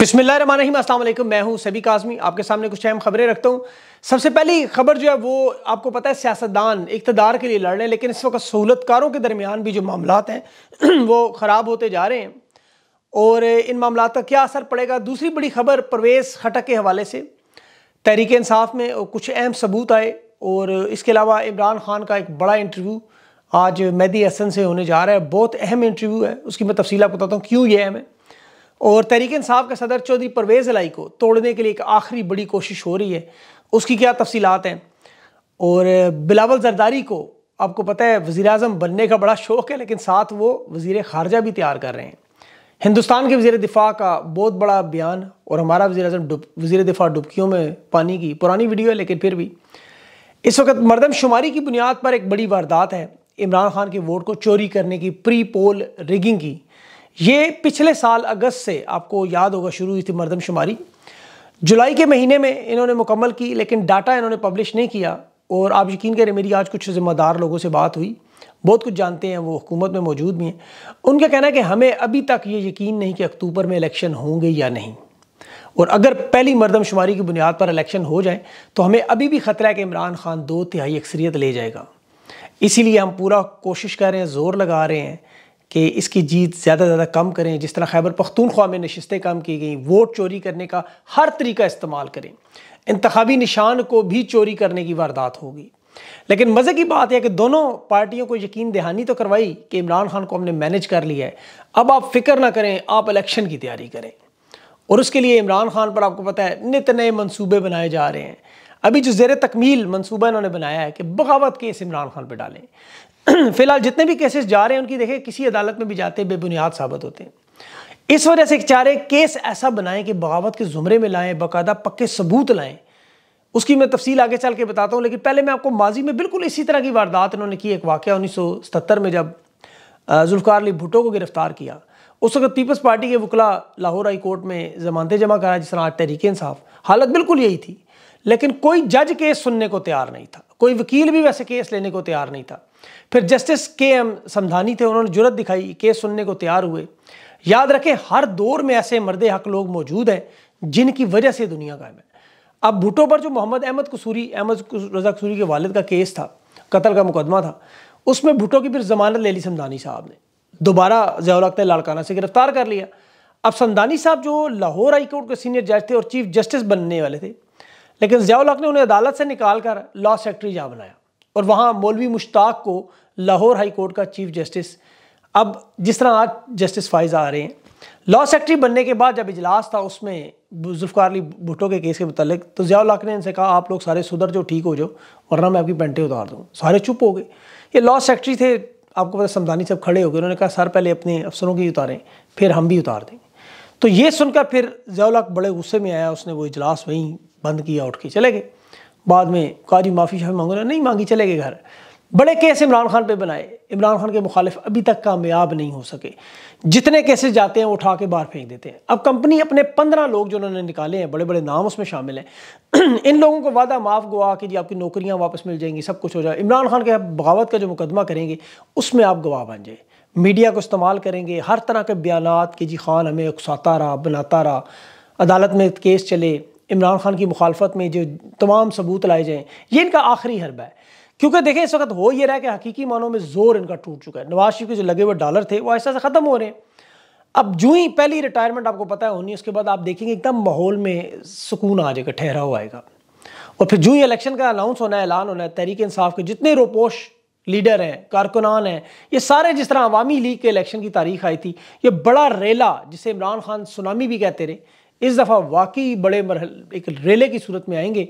rim असल मैं हूं सभी काजमी आपके सामने कुछ अहम खबरें रखता हूं सबसे पहली खबर जो है वो आपको पता है सियासतदान इकतदार के लिए लड़ रहे हैं लेकिन इस वक्त सहूलतकारों के दरमियान भी जो मामला हैं वो ख़राब होते जा रहे हैं और इन मामला का क्या असर पड़ेगा दूसरी बड़ी खबर परवेज़ खटक के हवाले से तहरीक इंसाफ में कुछ अहम सबूत आए और इसके अलावा इमरान खान का एक बड़ा इंटरव्यू आज मैदी हसन से होने जा रहा है बहुत अहम इंटरव्यू है उसकी मैं तफसील आपको बताता हूँ क्यों ये अहम है और तहरीक साहब के सदर चौधरी परवेज़ लाई को तोड़ने के लिए एक आखिरी बड़ी कोशिश हो रही है उसकी क्या तफसीत हैं और बिलावल जरदारी को आपको पता है वज़ी अजम बनने का बड़ा शौक़ है लेकिन साथ वो वज़ी ख़ारजा भी तैयार कर रहे हैं हिंदुस्तान के वज़ी दिफ़ा का बहुत बड़ा बयान और हमारा वज़ी अजम वज़ी दिफ़ा डुबकियों में पानी की पुरानी वीडियो है लेकिन फिर भी इस वक्त मरदमशुमारी की बुनियाद पर एक बड़ी वारदात है इमरान खान के वोट को चोरी करने की प्री पोल रिगिंग की ये पिछले साल अगस्त से आपको याद होगा शुरू हुई थी मरदमशुमारी जुलाई के महीने में इन्होंने मुकम्मल की लेकिन डाटा इन्होंने पब्लिश नहीं किया और आप यकीन करें मेरी आज कुछ ज़िम्मेदार लोगों से बात हुई बहुत कुछ जानते हैं वो हुकूमत में मौजूद भी हैं उनका कहना है कि हमें अभी तक ये यकीन नहीं कि अक्टूबर में इलेक्शन होंगे या नहीं और अगर पहली मरदमशुमारी की बुनियाद पर इलेक्शन हो जाए तो हमें अभी भी ख़तरा है कि इमरान खान दो तिहाई अक्सरियत ले जाएगा इसीलिए हम पूरा कोशिश कर रहे हैं ज़ोर लगा रहे हैं कि इसकी जीत ज़्यादा ज़्यादा कम करें जिस तरह खैबर पख्तूनख्वा में नशस्तें कम की गई वोट चोरी करने का हर तरीका इस्तेमाल करें इंतबी निशान को भी चोरी करने की वारदात होगी लेकिन मज़े की बात है कि दोनों पार्टियों को यकीन दहानी तो करवाई कि इमरान खान को हमने मैनेज कर लिया है अब आप फिक्र ना करें आप इलेक्शन की तैयारी करें और उसके लिए इमरान खान पर आपको पता है नित नए मनसूबे बनाए जा रहे हैं अभी जो जेर तकमील मनसूबा इन्होंने बनाया है कि बगावत केस इमरान खान पर डालें फिलहाल जितने भी केसेस जा रहे हैं उनकी देखें किसी अदालत में भी जाते बेबुनियाद साबित होते हैं इस वजह से चाह रहे केस ऐसा बनाएं कि बगावत के जुमरे में लाएं बाकायदा पक्के सबूत लाएं उसकी मैं तफसील आगे चल के बताता हूँ लेकिन पहले मैं आपको माजी में बिल्कुल इसी तरह की वारदात इन्होंने की एक वाक़ उन्नीस में जब जुल्फ़ार अली भुटो को गिरफ़्तार किया उस वक्त पीपल्स पार्टी के वकला लाहौर हाई कोर्ट में जमानतें जमा कराया जिस तरह आज तहरीक इंसाफ हालत बिल्कुल यही थी लेकिन कोई जज केस सुनने को तैयार नहीं था कोई वकील भी वैसे केस लेने को तैयार नहीं था फिर जस्टिस के एम समधानी थे उन्होंने जरूरत दिखाई केस सुनने को तैयार हुए याद रखें हर दौर में ऐसे मर्द हक लोग मौजूद हैं जिनकी वजह से दुनिया कायम है अब भुटो पर जो मोहम्मद अहमद कसूरी अहमद रजा कसूरी के वालिद का केस था कतल का मुकदमा था उसमें भुटो की फिर जमानत ले ली समधानी साहब ने दोबारा जयालक्त लाड़काना से गिरफ्तार कर लिया अब समधानी साहब जो लाहौर हाईकोर्ट के सीनियर जज थे और चीफ जस्टिस बनने वाले थे लेकिन जयालक ने उन्हें अदालत से निकाल कर लॉ सेक्रेटरी जहाँ बनाया और वहाँ मौलवी मुश्ताक को लाहौर हाई कोर्ट का चीफ जस्टिस अब जिस तरह आज जस्टिस फाइज आ रहे हैं लॉ सेक्रेटरी बनने के बाद जब इजलास था उसमें जुल्फ़ार अली भुट्टो के केस के मतलब तो जियाउल्लाक ने इनसे कहा आप लोग सारे सुधर जो ठीक हो जाओ वरना मैं आपकी पेंटें उतार दूँ सारे चुप हो गए ये लॉ सेक्रेटरी थे आपको पता समझानी सब खड़े हो गए उन्होंने कहा सर पहले अपने अफसरों की उतारें फिर हम भी उतार देंगे तो ये सुनकर फिर जयालाक बड़े गुस्से में आया उसने वो इजलास वहीं बंद किया उठ के चले गए बाद में काजी माफ़ी शाफी मांगो नहीं मांगी चले गए घर बड़े केस इमरान खान पे बनाए इमरान खान के मुखालिफ अभी तक कामयाब नहीं हो सके जितने केसेस जाते हैं उठा के बाहर फेंक देते हैं अब कंपनी अपने पंद्रह लोग जो उन्होंने निकाले हैं बड़े बड़े नाम उसमें शामिल हैं इन लोगों को वादा माफ़ गवा कि जी आपकी नौकरियां वापस मिल जाएंगी सब कुछ हो जाए इमरान खान के बगावत का जो मुकदमा करेंगे उसमें आप गवाह बन जाए मीडिया को इस्तेमाल करेंगे हर तरह के बयान के जी खान हमें उकसाता रहा बनाता रहा अदालत में केस चले इमरान खान की मुखालफत में जो तमाम सबूत लाए जाएँ ये इनका आखिरी हरबा है क्योंकि देखें इस वक्त हो ये रहा है कि हकीकी मानों में ज़ोर इनका टूट चुका है नवाज शरीफ के जो लगे हुए डॉलर थे वो ऐसा ऐसे ख़त्म हो रहे हैं अब जू ही पहली रिटायरमेंट आपको पता है होनी उसके बाद आप देखेंगे एकदम माहौल में सुकून आ जाएगा ठहरा हुआ आएगा और फिर जू ही इलेक्शन का अनाउंस होना है ऐलान होना है तहरीक इंसाफ के जितने रोपोश लीडर हैं कारकुनान हैं ये सारे जिस तरह अवामी लीग के इलेक्शन की तारीख आई थी ये बड़ा रेला जिसे इमरान खान सुनामी भी कहते रहे इस दफ़ा वाकई बड़े मरहल एक रेले की सूरत में आएंगे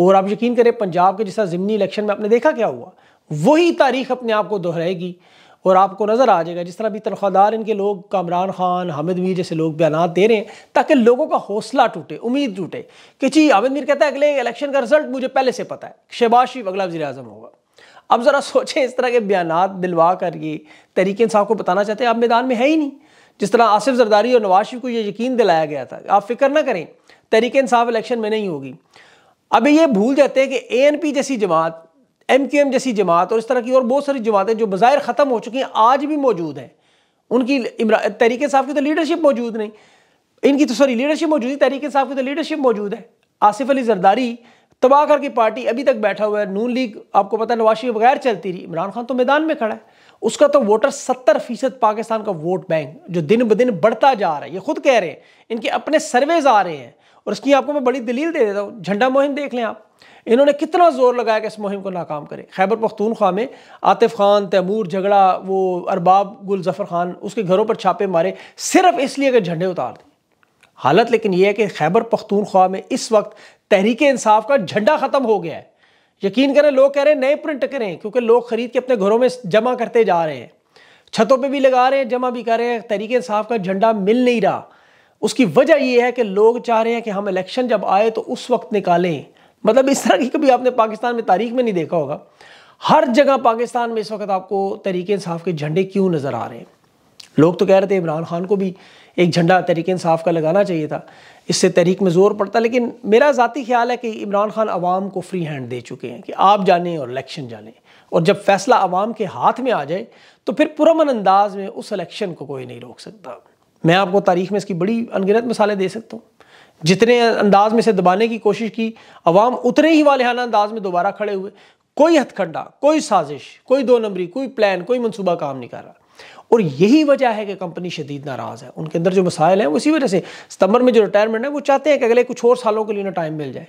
और आप यकीन करें पंजाब के जैसा ज़मनी इलेक्शन में आपने देखा क्या हुआ वही तारीख अपने आप को दोहराएगी और आपको नज़र आ जाएगा जिस तरह भी तनख्वाहदार इनके लोग कामरान खान हामिद मीर जैसे लोग बयान दे रहे हैं ताकि लोगों का हौसला टूटे उम्मीद टूटे कि जी हामिद मीर कहता है अगले इलेक्शन का रिजल्ट मुझे पहले से पता है शहबाज शरीफ अगला वजी अजम होगा अब ज़रा सोचें इस तरह के बयान दिलवा कर ये तरीके इंसाफ को बताना चाहते हैं आप मैदान में है ही नहीं जिस तरह आसिफ जरदारी और नवाज शरीफ को यह यकीन दिलाया गया था आप फिक्र ना करें तहरीक इंसाफ इलेक्शन में नहीं होगी अभी ये भूल जाते हैं कि ए जैसी जमात एम क्यू एम जैसी जमात और इस तरह की और बहुत सारी जमातें जो बाज़ाहिर ख़त्म हो चुकी हैं आज भी मौजूद हैं उनकी तरीके साहब की तो लीडरशिप मौजूद नहीं इनकी तो सॉरी लीडरशिप मौजूद है तहरीक साहब की तो लीडरशिप मौजूद है आसिफ अली जरदारी तबाह करके पार्टी अभी तक बैठा हुआ है नून लीग आपको पता है नवाशी बगैर चलती रही इमरान खान तो मैदान में खड़ा है उसका तो वोटर सत्तर फीसद पाकिस्तान का वोट बैंक जो दिन ब दिन बढ़ता जा रहा है ये खुद कह रहे हैं इनके अपने सर्वेज आ रहे हैं और इसकी आपको मैं बड़ी दलील दे देता हूँ झंडा मुहिम देख लें आप इन्होंने कितना जोर लगाया कि इस मुहिम को नाकाम करें खैबर पख्तूनख्वा में आतिफ खान तैमूर झगड़ा वो अरबाब गुल जफ़र खान उसके घरों पर छापे मारे सिर्फ इसलिए कि झंडे उतार दें हालत लेकिन यह है कि खैबर पख्तूनख्वा में इस वक्त तहरीक इंसाफ का झंडा ख़त्म हो गया है यकीन करें लोग कह रहे हैं नए प्रिंट करें क्योंकि लोग खरीद के अपने घरों में जमा करते जा रहे हैं छतों पे भी लगा रहे हैं जमा भी कर रहे हैं तरीके साफ़ का झंडा मिल नहीं रहा उसकी वजह यह है कि लोग चाह रहे हैं कि हम इलेक्शन जब आए तो उस वक्त निकालें मतलब इस तरह की कभी आपने पाकिस्तान में तारीख में नहीं देखा होगा हर जगह पाकिस्तान में इस वक्त आपको तरीके साफ के झंडे क्यों नज़र आ रहे हैं लोग तो कह रहे थे इमरान खान को भी एक झंडा तरीके इंसाफ का लगाना चाहिए था इससे तहरीक में ज़ोर पड़ता लेकिन मेरा ज़ाती ख्याल है कि इमरान खान आवाम को फ्री हैंड दे चुके हैं कि आप जाने और इलेक्शन जाने और जब फैसला आवाम के हाथ में आ जाए तो फिर पुरमन अंदाज में उस इलेक्शन को कोई नहीं रोक सकता मैं आपको तारीख में इसकी बड़ी अनगिनत मिसालें दे सकता हूँ जितने अंदाज में से दबाने की कोशिश की अवाम उतने ही वालहाना अंदाज में दोबारा खड़े हुए कोई हथखंडा कोई साजिश कोई दो नंबरी कोई प्लान कोई मनसूबा काम नहीं कर रहा और यही वजह है कि कंपनी शदीद नाराज़ है उनके अंदर जो मसाइल हैं उसी वजह से सितंबर में जो रिटायरमेंट है वो चाहते हैं कि अगले कुछ और सालों के लिए ना टाइम मिल जाए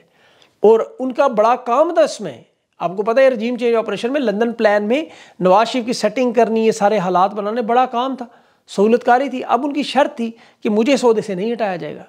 और उनका बड़ा काम था इसमें आपको पता है रजीम चेंज ऑपरेशन में लंदन प्लान में नवाज शरीफ की सेटिंग करनी ये सारे हालात बनाने बड़ा काम था सहूलतकारी थी अब उनकी शर्त थी कि मुझे सौदे से नहीं हटाया जाएगा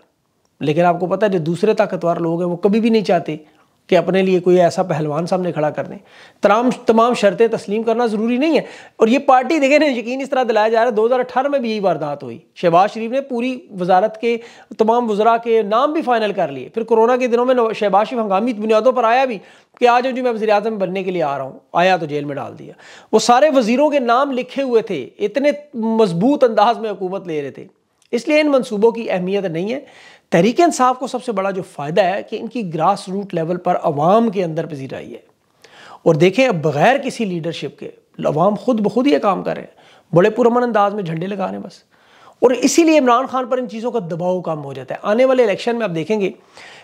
लेकिन आपको पता है जो दूसरे ताकतवर लोग हैं वो कभी भी नहीं चाहते कि अपने लिए कोई ऐसा पहलवान सामने खड़ा कर दें तमाम तमाम शर्तें तस्लीम करना ज़रूरी नहीं है और ये पार्टी देखें ना यकीन इस तरह दिलाया जा रहा है दो हज़ार अठारह में भी यही वारदात हुई शहबाज शरीफ ने पूरी वजारत के तमाम वजरा के नाम भी फाइनल कर लिए फिर कोरोना के दिनों में शहबाज शरीफ हंगामी बुनियादों पर आया भी कि आज जी मैं वजी अजम बनने के लिए आ रहा हूँ आया तो जेल में डाल दिया वो सारे वजीरों के नाम लिखे हुए थे इतने मजबूत अंदाज में हुकूमत ले रहे थे इसलिए इन मनसूबों की अहमियत नहीं है तहरीक इंसाफ को सबसे बड़ा जो फ़ायदा है कि इनकी ग्रास रूट लेवल पर आवाम के अंदर पजीराई है और देखें अब बग़ैर किसी लीडरशिप के अवाम खुद ब खुद ये काम कर रहे हैं बड़े पुरमन अंदाज में झंडे लगा रहे हैं बस और इसीलिए इमरान खान पर इन चीज़ों का दबाव कम हो जाता है आने वाले इलेक्शन में आप देखेंगे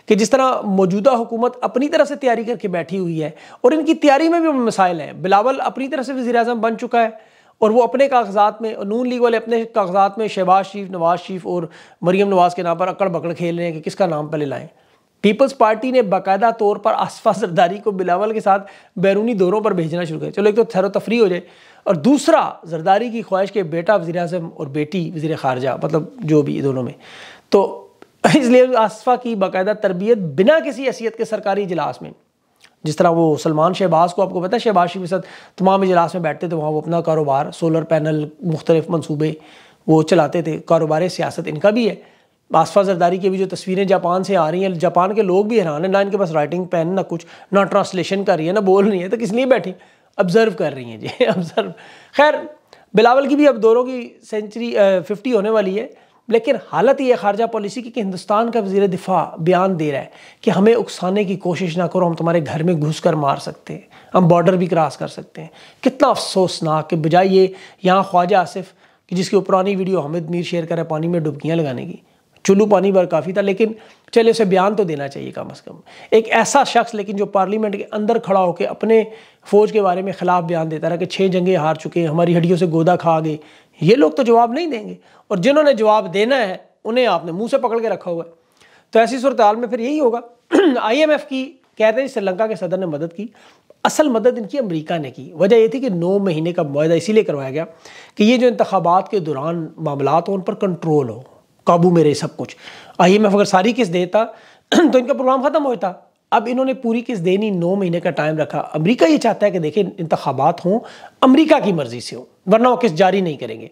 कि जिस तरह मौजूदा हुकूमत अपनी तरह से तैयारी करके बैठी हुई है और इनकी तैयारी में भी मसाइल हैं बिलावल अपनी तरह से वजी अजम बन चुका है और वो अपने कागजात में नून लीग वाले अपने कागजात में शहबाज शरीफ नवाज शरीफ और मरीम नवाज के नाम पर अकड़ बकड़ खेल रहे हैं कि किसका नाम पहले लाएँ पीपल्स पार्टी ने बाकायदा तौर पर आसफा जरदारी को बिलावल के साथ बैरूनी दौरों पर भेजना शुरू किया चलो एक तो थैर तफरी हो जाए और दूसरा जरदारी की ख्वाहिश के बेटा वजी अजम और बेटी वजी खारजा मतलब जो भी दोनों में तो इसलिए आसफा की बाकायदा तरबियत बिना किसी हैसियत के सरकारी इजलास में जिस तरह वो सलमान शहबाज को आपको पता है शहबाज शरीफ के साथ तमाम इजलास में बैठते थे वहाँ वो अपना कारोबार सोलर पैनल मुख्तलिफ मनसूबे वो चलाते थे कारोबार सियासत इनका भी है आसफा जरदारी की भी जो तस्वीरें जापान से आ रही हैं जापान के लोग भी हैरान हैं ना इनके पास राइटिंग पेन ना कुछ ना ट्रांसलेशन कर रही है ना बोल रही है तो किस लिए बैठी ऑब्ज़र्व कर रही हैं जी ऑब्ज़र्व खैर बिलावल की भी अब दोनों की सेंचुरी फिफ्टी होने वाली है लेकिन हालत ये खारजा पॉलिसी की कि हिंदुस्तान का वजीर दिफा बयान दे रहा है कि हमें उकसाने की कोशिश ना करो हम तुम्हारे घर में घुस कर मार सकते हैं हम बॉर्डर भी क्रॉस कर सकते हैं कितना अफसोसनाक कि बजाय ये यहाँ ख्वाजा आसिफ कि जिसकी पुरानी वीडियो हमिद मीर शेयर करें पानी में डुबकियाँ लगाने की चुल्लू पानी भर काफ़ी था लेकिन चले उसे बयान तो देना चाहिए कम अज़ कम एक ऐसा शख्स लेकिन जो पार्लियामेंट के अंदर खड़ा होकर अपने फ़ौज के बारे में ख़िलाफ़ बयान देता रहा कि छः जंगे हार चुके हैं हमारी हड्डियों से गोदा खा गए ये लोग तो जवाब नहीं देंगे और जिन्होंने जवाब देना है उन्हें आपने मुंह से पकड़ के रखा हुआ है तो ऐसी सूरत हाल में फिर यही होगा आईएमएफ की कहते हैं श्रीलंका के सदर ने मदद की असल मदद इनकी अमेरिका ने की वजह ये थी कि नौ महीने का माहा इसीलिए करवाया गया कि ये जो इंतबात के दौरान मामला हो उन पर कंट्रोल हो काबू में रहे सब कुछ आई एम एफ अगर सारी किस देता तो इनका प्रोग्राम ख़त्म होता अब इन्होंने पूरी किस देनी नौ महीने का टाइम रखा अमरीका ये चाहता है कि देखें इंतबात हों अमरीका की मर्जी से हो वरना वो किस जारी नहीं करेंगे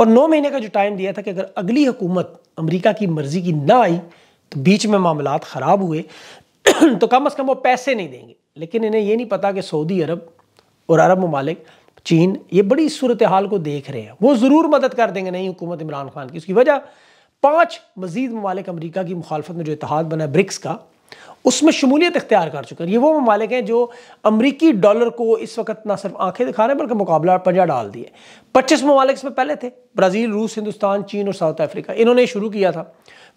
और नौ महीने का जो टाइम दिया था कि अगर अगली हुकूमत अमरीका की मर्जी की ना आई तो बीच में मामला ख़राब हुए तो कम अज़ कम वो पैसे नहीं देंगे लेकिन इन्हें ये नहीं पता कि सऊदी अरब और अरब ममालिक चीन ये बड़ी सूरत हाल को देख रहे हैं वो ज़रूर मदद कर देंगे नई हुकूमत इमरान खान की उसकी वजह पाँच मजीद ममालिक अमरीका की मुखालफत में जो इतिहाद बना ब्रिक्स का उसमें शमूलियत इख्तियार कर चुके हैं ये वो ममालिक हैं जो अमरीकी डॉलर को इस वक्त ना सिर्फ आंखें दिखा रहे हैं बल्कि मुकाबला पंजा डाल दिए पच्चीस ममालिक इसमें पहले थे ब्राज़ील रूस हिंदुस्तान चीन और साउथ अफ्रीका इन्होंने शुरू किया था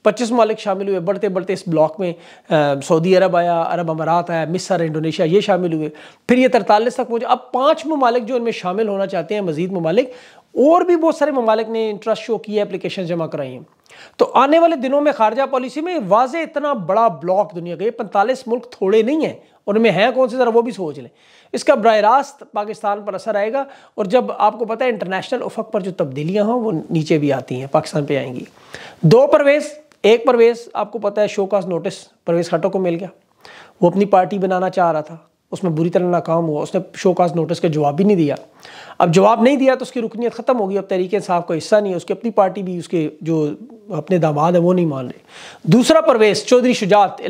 पच्चीस ममालिक शामिल हुए बढ़ते बढ़ते इस ब्लॉक में सऊदी अरब आया अरब अमारात आया मिसर इंडोनेशिया ये शामिल हुए फिर ये तरतालीस तक पहुँचे अब पाँच ममालिक जो इनमें शामिल होना चाहते हैं मजीद ममालिक और भी बहुत सारे ममालिक ने इंटरेस्ट शो किया एप्लीकेशन जमा कराई हैं तो आने वाले दिनों में खारजा पॉलिसी में वाज इतना बड़ा ब्लॉक दुनिया का ये पैंतालीस मुल्क थोड़े नहीं हैं उनमें हैं कौन से ज़रा वो भी सोच लें इसका बर रास्त पाकिस्तान पर असर आएगा और जब आपको पता है इंटरनेशनल उफक पर जो तब्दीलियाँ हों वो नीचे भी आती हैं पाकिस्तान पर आएंगी दो परवेज़ एक परवेज़ आपको पता है शो का नोटिस परवेज़ खाटो को मिल गया वो अपनी पार्टी बनाना चाह रहा था उसमें बुरी तरह नाकाम हुआ उसने शोकाज नोटिस का जवाब भी नहीं दिया अब जवाब नहीं दिया तो उसकी रुकनीत ख़त्म होगी अब तरीक़े साहब का हिस्सा नहीं है उसकी अपनी पार्टी भी उसके जो अपने दामाद है वो नहीं मान रहे दूसरा परवेज़ चौधरी शुजात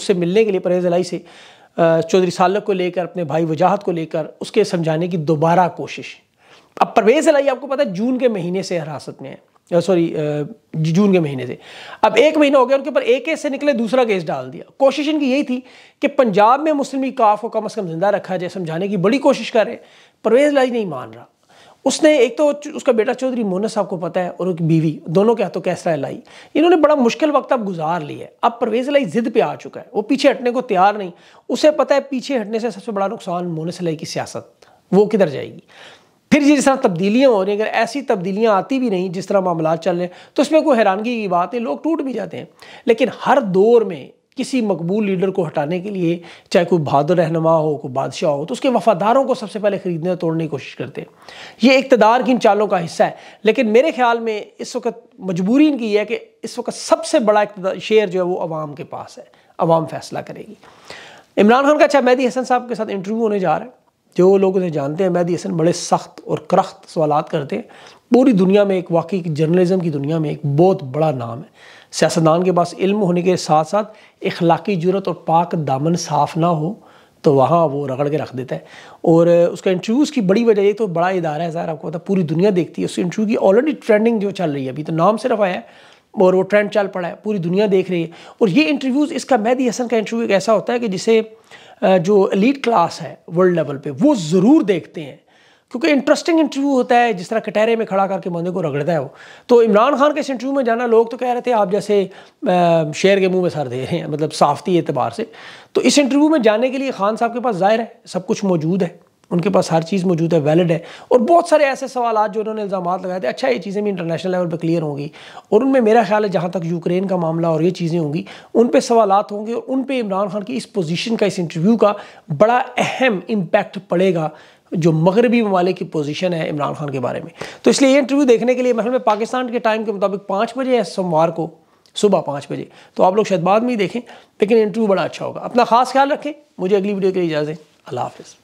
उससे मिलने के लिए परवेज़ अलाई से चौधरी सालक को लेकर अपने भाई वजाहत को लेकर उसके समझाने की दोबारा कोशिश अब परवेज़ अलाई आपको पता है जून के महीने से हिरासत में है सॉरी जून के महीने से अब एक महीना हो गया उनके ऊपर एक केस से निकले दूसरा केस डाल दिया कोशिश इनकी यही थी कि पंजाब में मुस्लिम काफ को कम अज़ कम जिंदा रखा जाए समझाने की बड़ी कोशिश कर रहे परवेज लाई नहीं मान रहा उसने एक तो उसका बेटा चौधरी मोना साहब को पता है और उनकी बीवी दोनों के हाथों कैसरा लाई इन्होंने बड़ा मुश्किल वक्त अब गुजार लिया है अब परवेज लाई जिद पे आ चुका है वो पीछे हटने को तैयार नहीं उसे पता है पीछे हटने से सबसे बड़ा नुकसान मोनस सलाई की सियासत वो किधर जाएगी फिर जिस तरह तब्दीलियाँ हो रही अगर ऐसी तब्दीलियाँ आती भी नहीं जिस तरह मामला चल रहे हैं तो उसमें कोई हैरानगी की बात है लोग टूट भी जाते हैं लेकिन हर दौर में किसी मकबूल लीडर को हटाने के लिए चाहे कोई बहादुर रहनमा हो कोई बादशाह हो तो उसके वफादारों को सबसे पहले ख़रीदने और तोड़ने की कोशिश करते हैं ये इकतदार की इन चालों का हिस्सा है लेकिन मेरे ख्याल में इस वक्त मजबूरी इनकी है कि इस वक्त सबसे बड़ा शेयर जो है वो आवाम के पास है आवाम फैसला करेगी इमरान खान का अच्छा मैदी हसन साहब के साथ इंटरव्यू होने जा रहा है जो लोग उन्हें जानते हैं मैदी हसन बड़े सख्त और करख्त सवाल करते हैं पूरी दुनिया में एक वाकई जर्नलिज़म की दुनिया में एक बहुत बड़ा नाम है सियासतदान के पास इल्म होने के साथ साथ इखलाकी जरूरत और पाक दामन साफ़ ना हो तो वहाँ वो रगड़ के रख देता है और उसका इंटरव्यूज़ की बड़ी वजह ये तो बड़ा इदारा है ज़ाहिर आपको पता पूरी दुनिया देखती है उस इंटरव्यू की ऑलरेडी ट्रेंडिंग जो चल रही है अभी तो नाम सिर्फ आया है और वो ट्रेंड चल पड़ा है पूरी दुनिया देख रही है और ये इंटरव्यूज़ इसका मेहदी हसन का इंटरव्यू एक ऐसा होता है कि जिसे जो लीड क्लास है वर्ल्ड लेवल पे वो ज़रूर देखते हैं क्योंकि इंटरेस्टिंग इंटरव्यू होता है जिस तरह कटहरे में खड़ा करके बंदे को रगड़ता है वो तो इमरान खान के इस इंटरव्यू में जाना लोग तो कह रहे थे आप जैसे शेर के मुंह में सर दे रहे हैं मतलब साफ्ती एतबार से तो इस इंटरव्यू में जाने के लिए खान साहब के पास जाहिर है सब कुछ मौजूद है उनके पास हर चीज़ मौजूद है वैलिड है और बहुत सारे ऐसे सवाल जो उन्होंने इल्ज़ाम लगाए थे अच्छा ये चीज़ें भी इंटरनेशनल लेवल पर क्लियर होंगी और उनमें मेरा ख्याल है जहाँ तक यूक्रेन का मामला और ये चीज़ें होंगी उन पर सवाल होंगे और उन पर इमरान खान की इस पोजीशन का इस इंटरव्यू का बड़ा अहम इम्पैक्ट पड़ेगा जो मगरबी ममालिक की पोजीशन है इमरान खान के बारे में तो इसलिए ये इंटरव्यू देखने के लिए महल में पाकिस्तान के टाइम के मुताबिक पाँच बजे या सोमवार को सुबह पाँच बजे तो आप लोग शायद बाद में ही देखें लेकिन इंटरव्यू बड़ा अच्छा होगा अपना खास ख्याल रखें मुझे अगली वीडियो के लिए इजाज़त अल्लाह हाफिज़